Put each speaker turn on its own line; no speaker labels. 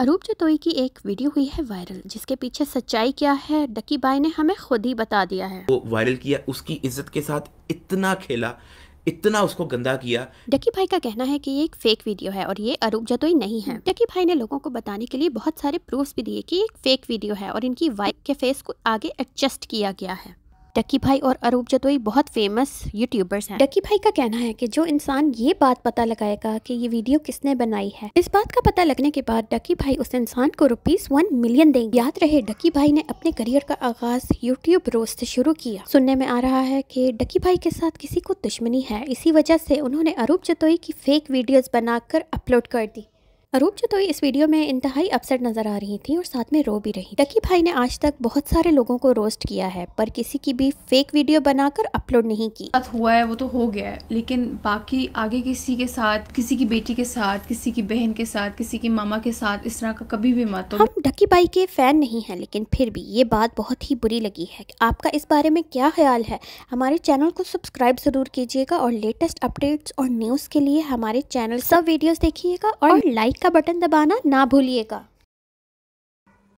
अरूप जतोई की एक वीडियो हुई है वायरल जिसके पीछे सच्चाई क्या है डकी बाई ने हमें खुद ही बता दिया है
वो वायरल किया उसकी इज्जत के साथ इतना खेला इतना उसको गंदा किया
डकी भाई का कहना है कि ये एक फेक वीडियो है और ये अरूप जतोई नहीं है डकी भाई ने लोगों को बताने के लिए बहुत सारे प्रूफ्स भी दिए कि एक फेक वीडियो है और इनकी वाइफ के फेस को आगे एडजस्ट किया गया है डकी भाई और अरूप जतोई बहुत फेमस यूट्यूबर्स हैं डक्की भाई का कहना है कि जो इंसान ये बात पता लगाएगा कि ये वीडियो किसने बनाई है इस बात का पता लगने के बाद डकी भाई उस इंसान को रुपीज वन मिलियन देंगे याद रहे डकी भाई ने अपने करियर का आगाज यूट्यूब रोज से शुरू किया सुनने में आ रहा है की डकी भाई के साथ किसी को दुश्मनी है इसी वजह से उन्होंने अरूप जतोई की फेक वीडियोज बनाकर अपलोड कर दी अरूप जो तो इस वीडियो में इंतहाई अपसेट नज़र आ रही थी और साथ में रो भी रही डकी भाई ने आज तक बहुत सारे लोगों को रोस्ट किया
है पर किसी की भी फेक वीडियो बनाकर अपलोड नहीं की हुआ है वो तो हो गया है लेकिन बाकी आगे किसी के साथ किसी की बेटी के साथ किसी की बहन के साथ किसी की मामा के साथ इस तरह का कभी भी मत हम
डकी भाई के फैन नहीं है लेकिन फिर भी ये बात बहुत ही बुरी लगी है आपका इस बारे में क्या ख्याल है हमारे चैनल को सब्सक्राइब जरूर कीजिएगा और लेटेस्ट अपडेट्स और न्यूज़ के लिए हमारे चैनल सब वीडियोस देखिएगा और लाइक का बटन दबाना ना भूलिएगा